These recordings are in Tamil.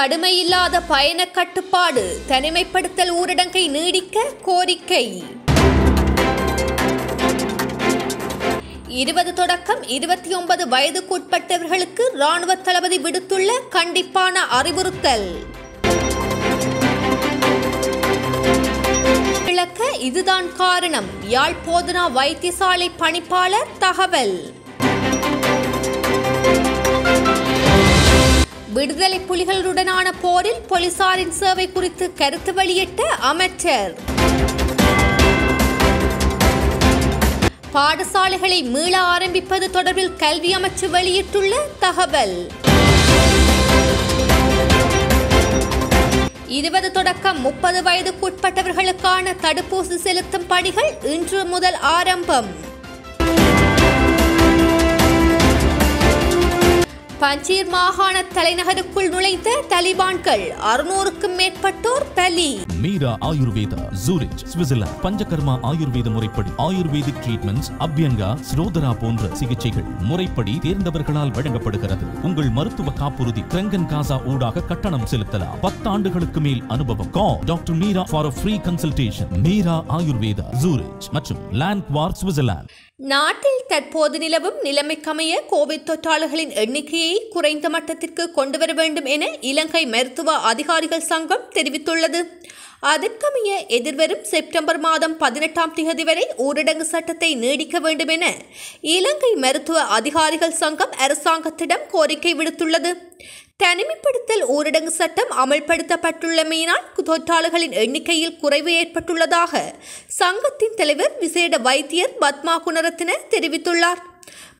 கடுமையில்லாத பயண கட்டுப்பாடு தனிமைப்படுத்தல் ஊரடங்கை நீடிக்க கோரிக்கை இருபது தொடக்கம் இருபத்தி ஒன்பது வயதுக்குட்பட்டவர்களுக்கு ராணுவ தளபதி விடுத்துள்ள கண்டிப்பான அறிவுறுத்தல் விளக்க இதுதான் காரணம் யாழ் போதனா வைத்தியசாலை பணிப்பாளர் தகவல் விடுதலை புலிகளுடனான போரில் போலீசாரின் சேவை குறித்து கருத்து வெளியிட்ட அமைச்சர் பாடசாலைகளை மீள ஆரம்பிப்பது தொடர்பில் கல்வி அமைச்சு வெளியிட்டுள்ள தகவல் இருபது தொடக்கம் முப்பது வயதுக்குட்பட்டவர்களுக்கான தடுப்பூசி செலுத்தும் பணிகள் இன்று முதல் ஆரம்பம் பஞ்சீர் மாகாண தலைநகருக்குள் நுழைந்த தலிபான்கள் அறுநூறுக்கும் மேற்பட்டோர் பலி மீரா ஆயுர்வேதா ஜூரிச் சுவிட்சர்லாந்து பஞ்சகர்மா ஆயுர்வேத முறைப்படி ஆயுர்வேதிக் ட்ரீட்மெண்ட்ஸ் அபியங்கா ஸ்ரோதரா போன்ற சிகிச்சைகள் முறைப்படி தேர்ந்தவர்களால் வழங்கப்படுகிறது உங்கள் மருத்துவ காப்புறுதி கிரங்கன் காசா ஊடாக கட்டணம் செலுத்தலாம் பத்தாண்டுகளுக்கு மேல் அனுபவம் கா doctor Meera for free consultation Meera Ayurveda Zurich மற்றும் லேண்ட் வார் சுவிட்சர்லாந்து நாட்டில் தற்போது நிலவும் நிலைமைக்கமைய கோவிட் தொற்றாளர்களின் எண்ணிக்கையை குறைந்த மட்டத்திற்கு கொண்டுவர வேண்டும் என இலங்கை மருத்துவ அதிகாரிகள் சங்கம் தெரிவித்துள்ளது அதற்கமைய எதிர்வரும் செப்டம்பர் மாதம் பதினெட்டாம் தேதி வரை ஊரடங்கு சட்டத்தை நீடிக்க வேண்டும் என இலங்கை மருத்துவ அதிகாரிகள் சங்கம் அரசாங்கத்திடம் கோரிக்கை விடுத்துள்ளது தனிமைப்படுத்தல் ஊரடங்கு சட்டம் அமல்படுத்தப்பட்டுள்ளமையினால் தொற்றாளர்களின் எண்ணிக்கையில் குறைவு ஏற்பட்டுள்ளதாக சங்கத்தின் தலைவர் விசேட வைத்தியர் பத்மா குணரத்தினர் தெரிவித்துள்ளார்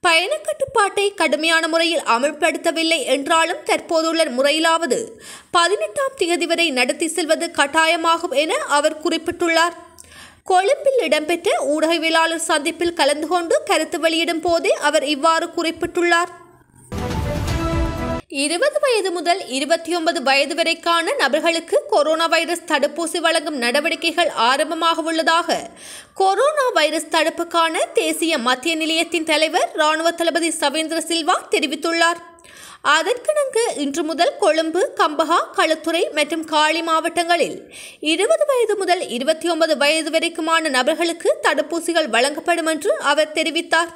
பயணக்கட்டுப்பாட்டை கடுமையான முறையில் அமல்படுத்தவில்லை என்றாலும் தற்போதுள்ள முறையிலாவது பதினெட்டாம் தேதி வரை நடத்தி செல்வது கட்டாயமாகும் என அவர் குறிப்பிட்டுள்ளார் கொழும்பில் இடம்பெற்ற ஊடகவியலாளர் சந்திப்பில் கலந்து கொண்டு கருத்து வெளியிடும் போதே அவர் இவ்வாறு குறிப்பிட்டுள்ளார் இருபது வயது முதல் இருபத்தி ஒன்பது வயது வரைக்கான நபர்களுக்கு கொரோனா வைரஸ் தடுப்பூசி வழங்கும் நடவடிக்கைகள் ஆரம்பமாக உள்ளதாக கொரோனா வைரஸ் தடுப்புக்கான தேசிய மத்திய நிலையத்தின் தலைவர் ராணுவ தளபதி சவேந்திர சில்வா தெரிவித்துள்ளார் அதற்கிணங்கு இன்று முதல் கொழும்பு கம்பஹா களுத்துறை மற்றும் காளி மாவட்டங்களில் இருபது வயது முதல் இருபத்தி ஒன்பது வயது வரைக்குமான நபர்களுக்கு தடுப்பூசிகள் வழங்கப்படும் என்று அவர் தெரிவித்தார்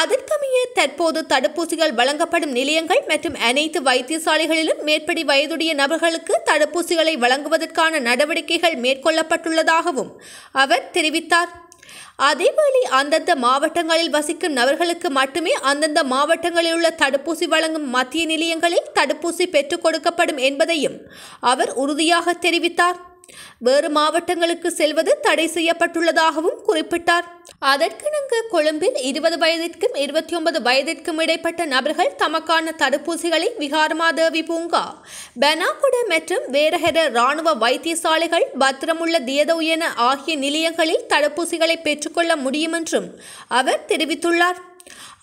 அதற்கமைய தற்போது தடுப்பூசிகள் வழங்கப்படும் நிலையங்கள் மற்றும் அனைத்து வைத்தியசாலைகளிலும் மேற்படி வயதுடைய நபர்களுக்கு தடுப்பூசிகளை வழங்குவதற்கான நடவடிக்கைகள் மேற்கொள்ளப்பட்டுள்ளதாகவும் அவர் தெரிவித்தார் அதேவேளை அந்தந்த மாவட்டங்களில் வசிக்கும் நபர்களுக்கு மட்டுமே அந்தந்த மாவட்டங்களில் உள்ள தடுப்பூசி வழங்கும் மத்திய நிலையங்களில் தடுப்பூசி பெற்றுக் கொடுக்கப்படும் என்பதையும் அவர் உறுதியாக தெரிவித்தார் வேறு மாவட்டங்களுக்கு செல்வது தடை செய்யப்பட்டுள்ளதாகவும் குறிப்பிட்டார் அதற்கிணங்க கொழும்பில் இருபது வயதிற்கும் இருபத்தி ஒன்பது வயதிற்கும் இடைப்பட்ட நபர்கள் தமக்கான தடுப்பூசிகளை விகாரமாதேவி பூங்கா பெனாகுட மற்றும் வேரஹர இராணுவ வைத்தியசாலைகள் பத்திரமுள்ள தியதௌயன ஆகிய நிலையங்களில் தடுப்பூசிகளை பெற்றுக்கொள்ள முடியும் என்றும் அவர் தெரிவித்துள்ளார்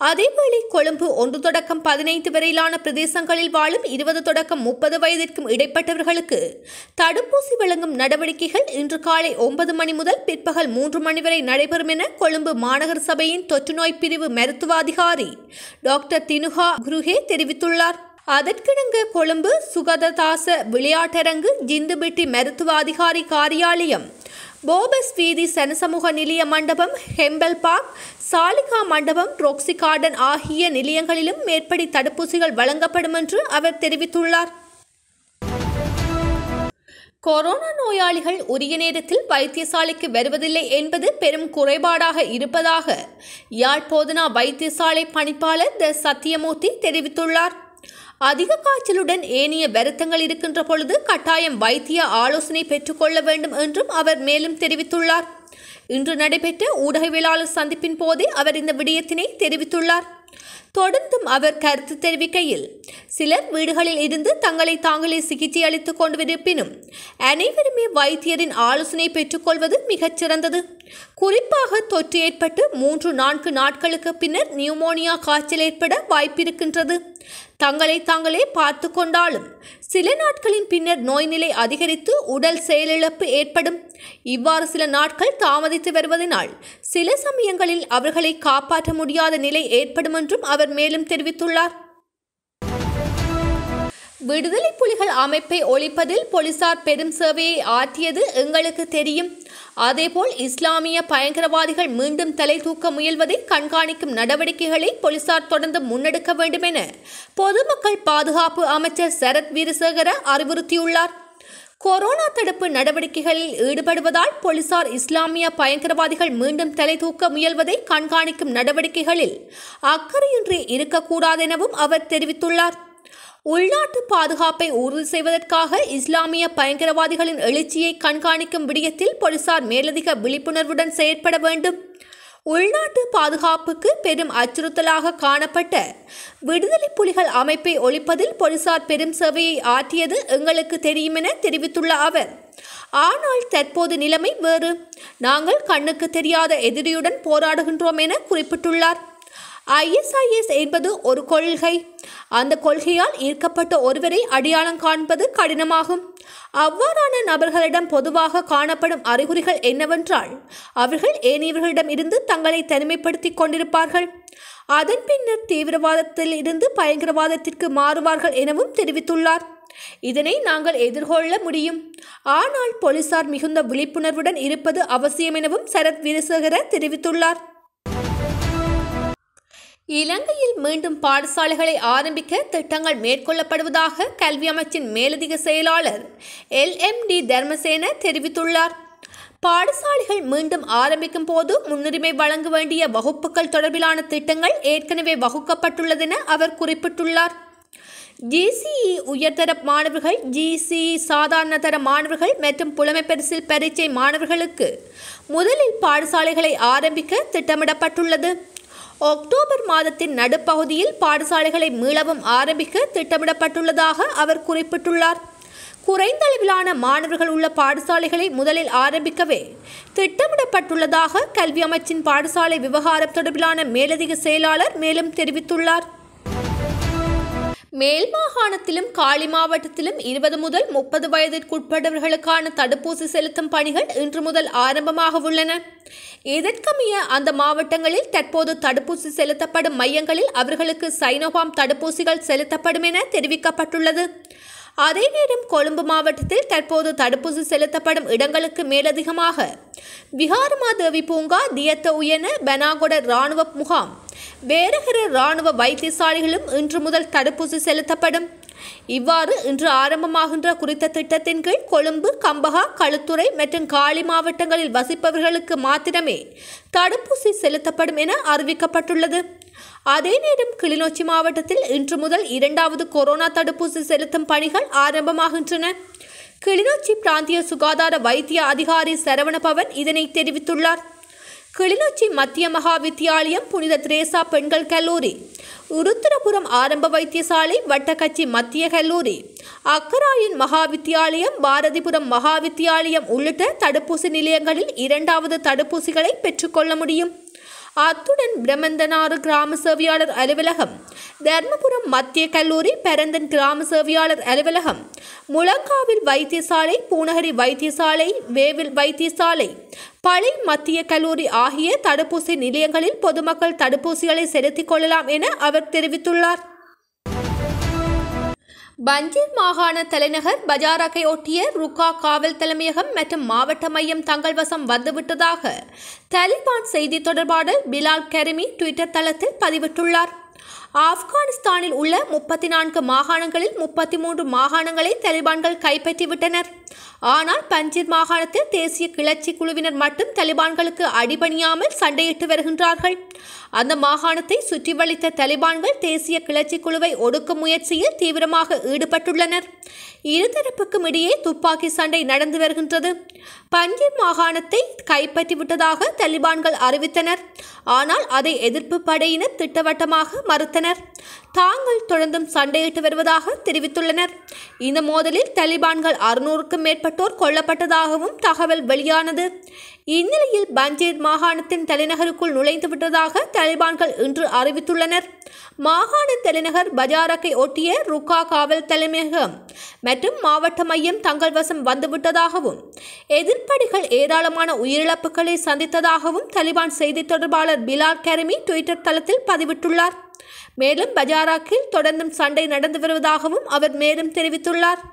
அதேவேளை கொழும்பு ஒன்று தொடக்கம் பதினைந்து வரையிலான பிரதேசங்களில் வாழும் இருபது தொடக்கம் முப்பது வயதிற்கும் இடைப்பட்டவர்களுக்கு தடுப்பூசி வழங்கும் நடவடிக்கைகள் இன்று காலை ஒன்பது மணி முதல் பிற்பகல் மூன்று மணி வரை நடைபெறும் என கொழும்பு மாநகர சபையின் தொற்றுநோய் பிரிவு மருத்துவ அதிகாரி டாக்டர் தினுகா குருஹே தெரிவித்துள்ளார் அதற்கிணங்க கொழும்பு சுகததாச விளையாட்டரங்கு ஜிந்துபெட்டி மருத்துவ அதிகாரி காரியாலயம் போபஸ் வீதி சனசமூக நிலைய மண்டபம் ஹெம்பல் பார்க் சாலிகா மண்டபம் ரோக்சி கார்டன் ஆகிய நிலையங்களிலும் மேற்படி தடுப்பூசிகள் வழங்கப்படும் என்று அவர் தெரிவித்துள்ளார் கொரோனா நோயாளிகள் உரிய நேரத்தில் வைத்தியசாலைக்கு வருவதில்லை என்பது பெரும் குறைபாடாக இருப்பதாக யாழ்போதனா போதனா வைத்தியசாலை பணிப்பாளர் த சத்தியமூர்த்தி தெரிவித்துள்ளார் அதிக காய்ச்சலுடன் ஏனைய வருத்தங்கள் இருக்கின்ற பொழுது கட்டாயம் வைத்திய ஆலோசனை பெற்றுக்கொள்ள வேண்டும் என்றும் அவர் மேலும் தெரிவித்துள்ளார் இன்று நடைபெற்ற ஊடகவியலாளர் சந்திப்பின் போதே அவர் இந்த விடயத்தினை தெரிவித்துள்ளார் தொடர்ந்தும் அவர் கருத்து தெரிவிக்கையில் சிலர் வீடுகளில் இருந்து தங்களை தாங்களே சிகிச்சை அளித்துக் கொண்டிருப்பினும் அனைவருமே வைத்தியரின் ஆலோசனை பெற்றுக்கொள்வது மிகச்சிறந்தது குறிப்பாக தொற்று ஏற்பட்டு மூன்று நான்கு நாட்களுக்கு பின்னர் நியூமோனியா காய்ச்சல் ஏற்பட வாய்ப்பிருக்கின்றது தங்களை தாங்களே பார்த்து கொண்டாலும் சில நாட்களின் பின்னர் நோய்நிலை அதிகரித்து உடல் செயலிழப்பு ஏற்படும் இவ்வாறு சில நாட்கள் தாமதித்து வருவதனால் சில சமயங்களில் அவர்களை காப்பாற்ற முடியாத நிலை ஏற்படும் என்றும் அவர் அவர் மேலும் தெரிவித்துள்ளார் விடுதலை புலிகள் அமைப்பை ஒழிப்பதில் போலீசார் பெரும் சேவையை ஆற்றியது எங்களுக்கு தெரியும் அதேபோல் இஸ்லாமிய பயங்கரவாதிகள் மீண்டும் தலை தூக்க முயல்வதை கண்காணிக்கும் நடவடிக்கைகளை போலீசார் தொடர்ந்து முன்னெடுக்க வேண்டும் என பொதுமக்கள் பாதுகாப்பு அமைச்சர் சரத் வீரசேகர அறிவுறுத்தியுள்ளார் கொரோனா தடுப்பு நடவடிக்கைகளில் ஈடுபடுவதால் போலீசார் இஸ்லாமிய பயங்கரவாதிகள் மீண்டும் தலை தூக்க முயல்வதை கண்காணிக்கும் நடவடிக்கைகளில் அக்கறையின்றி இருக்கக்கூடாதெனவும் அவர் தெரிவித்துள்ளார் உள்நாட்டு பாதுகாப்பை உறுதி செய்வதற்காக இஸ்லாமிய பயங்கரவாதிகளின் எழுச்சியை கண்காணிக்கும் விடயத்தில் போலீசார் மேலதிக விழிப்புணர்வுடன் செயற்பட வேண்டும் உள்நாட்டு பாதுகாப்புக்கு பெரும் அச்சுறுத்தலாக காணப்பட்ட விடுதலை புலிகள் அமைப்பை ஒழிப்பதில் போலீசார் பெரும் சேவையை ஆற்றியது எங்களுக்கு தெரியும் என தெரிவித்துள்ள அவர் ஆனால் தற்போது நிலைமை வேறு நாங்கள் கண்ணுக்கு தெரியாத எதிரியுடன் போராடுகின்றோம் என குறிப்பிட்டுள்ளார் ஐஎஸ்ஐஎஸ் என்பது ஒரு கொள்கை அந்த கொள்கையால் ஈர்க்கப்பட்ட ஒருவரை அடையாளம் காண்பது கடினமாகும் அவ்வாறான நபர்களிடம் பொதுவாக காணப்படும் அறிகுறிகள் என்னவென்றால் அவர்கள் ஏனையவர்களிடம் இருந்து தங்களை தனிமைப்படுத்தி கொண்டிருப்பார்கள் அதன் பின்னர் தீவிரவாதத்தில் இருந்து பயங்கரவாதத்திற்கு மாறுவார்கள் எனவும் தெரிவித்துள்ளார் இதனை நாங்கள் எதிர்கொள்ள முடியும் ஆனால் போலீசார் மிகுந்த விழிப்புணர்வுடன் இருப்பது அவசியம் எனவும் சரத் வீரசேகர தெரிவித்துள்ளார் இலங்கையில் மீண்டும் பாடசாலைகளை ஆரம்பிக்க திட்டங்கள் மேற்கொள்ளப்படுவதாக கல்வி அமைச்சின் மேலதிக செயலாளர் எல் எம் டி தர்மசேன தெரிவித்துள்ளார் பாடசாலைகள் மீண்டும் ஆரம்பிக்கும் போது முன்னுரிமை வழங்க வேண்டிய வகுப்புகள் தொடர்பிலான திட்டங்கள் ஏற்கனவே வகுக்கப்பட்டுள்ளதென அவர் குறிப்பிட்டுள்ளார் ஜிசிஇ உயர்தர மாணவர்கள் ஜிசிஇ சாதாரண தர மாணவர்கள் மற்றும் புலமை பரிசில் பரீட்சை மாணவர்களுக்கு முதலில் பாடசாலைகளை ஆரம்பிக்க திட்டமிடப்பட்டுள்ளது அக்டோபர் மாதத்தின் நடுப்பகுதியில் பாடசாலைகளை மீளவும் ஆரம்பிக்க திட்டமிடப்பட்டுள்ளதாக அவர் குறிப்பிட்டுள்ளார் குறைந்த அளவிலான மாணவர்கள் உள்ள பாடசாலைகளை முதலில் ஆரம்பிக்கவே திட்டமிடப்பட்டுள்ளதாக கல்வி அமைச்சின் பாடசாலை விவகாரம் தொடர்பிலான மேலதிக செயலாளர் மேலும் தெரிவித்துள்ளார் மேல் மாகாணத்திலும் காலி மாவட்டத்திலும் இருபது முதல் முப்பது வயதிற்குட்பட்டவர்களுக்கான தடுப்பூசி செலுத்தும் பணிகள் இன்று முதல் ஆரம்பமாக உள்ளன இதற்கமைய அந்த மாவட்டங்களில் தற்போது தடுப்பூசி செலுத்தப்படும் மையங்களில் அவர்களுக்கு சைனோபாம் தடுப்பூசிகள் செலுத்தப்படும் என தெரிவிக்கப்பட்டுள்ளது அதே நேரம் கொழும்பு மாவட்டத்தில் தற்போது தடுப்பூசி செலுத்தப்படும் இடங்களுக்கு மேலதிகமாக விகாரமாதேவி பூங்கா தியத்த உயன பெனாகொட இராணுவ முகாம் வேறுகிற இராணுவ வைத்தியசாலைகளும் இன்று முதல் தடுப்பூசி செலுத்தப்படும் இவ்வாறு இன்று ஆரம்பமாகின்ற குறித்த திட்டத்தின் கீழ் கொழும்பு கம்பகா களுத்துறை மற்றும் காலி மாவட்டங்களில் வசிப்பவர்களுக்கு மாத்திரமே தடுப்பூசி செலுத்தப்படும் என அறிவிக்கப்பட்டுள்ளது அதே நேரம் கிளிநொச்சி மாவட்டத்தில் இன்று முதல் இரண்டாவது கொரோனா தடுப்பூசி செலுத்தும் பணிகள் ஆரம்பமாகின்றன கிளிநொச்சி பிராந்திய சுகாதார வைத்திய அதிகாரி சரவணபவன் இதனை தெரிவித்துள்ளார் கிளிநொச்சி மத்திய மகா வித்தியாலயம் புனித திரேசா பெண்கள் கல்லூரி உருத்திரபுரம் ஆரம்ப வைத்தியசாலை வட்டக்கச்சி மத்திய கல்லூரி அக்கராயின் மகா வித்தியாலயம் பாரதிபுரம் மகா வித்தியாலயம் உள்ளிட்ட தடுப்பூசி நிலையங்களில் இரண்டாவது தடுப்பூசிகளை பெற்றுக்கொள்ள முடியும் அத்துடன் பிரமந்தனாறு கிராம சேவையாளர் அலுவலகம் தர்மபுரம் மத்திய கல்லூரி பெரந்தன் கிராம சேவையாளர் அலுவலகம் முழங்காவில் வைத்தியசாலை பூனகரி வைத்தியசாலை வேவில் வைத்தியசாலை பள்ளி மத்திய கல்லூரி ஆகிய தடுப்பூசி நிலையங்களில் பொதுமக்கள் தடுப்பூசிகளை செலுத்திக் கொள்ளலாம் என அவர் தெரிவித்துள்ளார் பஞ்சிர் மாகாண தலைநகர் பஜாரக்கை ஒட்டிய ருக்கா காவல் தலைமையகம் மற்றும் மாவட்ட மையம் தங்கள் வசம் வந்துவிட்டதாக தலிபான் செய்தி தொடர்பாளர் பிலால் கரிமி ட்விட்டர் தளத்தில் பதிவிட்டுள்ளார் ஆப்கானிஸ்தானில் உள்ள முப்பத்தி நான்கு மாகாணங்களில் முப்பத்தி மூன்று மாகாணங்களை தலிபான்கள் கைப்பற்றிவிட்டனர் ஆனால் பஞ்சீர் மாகாணத்தில் தேசிய கிளர்ச்சி குழுவினர் மட்டும் தலிபான்களுக்கு அடிபணியாமல் சண்டையிட்டு வருகின்றார்கள் அந்த மாகாணத்தை சுற்றி வளைத்த தலிபான்கள் தேசிய கிளர்ச்சி குழுவை ஒடுக்கும் முயற்சியில் தீவிரமாக ஈடுபட்டுள்ளனர் இருதரப்புக்கும் இடையே துப்பாக்கி சண்டை நடந்து வருகின்றது பஞ்சீர் மாகாணத்தை கைப்பற்றிவிட்டதாக தலிபான்கள் அறிவித்தனர் ஆனால் அதை எதிர்ப்பு படையினர் திட்டவட்டமாக மறுத்தனர் தாங்கள் தொடர்ந்தும் சண்டையிட்டு வருவதாக தெரிவித்துள்ளனர் இந்த மோதலில் தலிபான்கள் அறுநூறுக்கும் மேற்பட்டோர் கொல்லப்பட்டதாகவும் தகவல் வெளியானது இந்நிலையில் பஞ்சேத் மாகாணத்தின் தலைநகருக்குள் நுழைந்து விட்டதாக தலிபான்கள் இன்று அறிவித்துள்ளனர் மாகாண தலைநகர் பஜாரக்கை ஒட்டிய ருக்கா காவல் தலைமையகம் மற்றும் மாவட்ட மையம் தங்கள் வசம் வந்துவிட்டதாகவும் எதிர்ப்படிகள் ஏராளமான உயிரிழப்புகளை சந்தித்ததாகவும் தலிபான் செய்தி தொடர்பாளர் பிலால் கெரமி ட்விட்டர் தளத்தில் பதிவிட்டுள்ளார் மேலும் பஜாராக்கில் தொடர்ந்தும் சண்டை நடந்து வருவதாகவும் அவர் மேலும் தெரிவித்துள்ளார்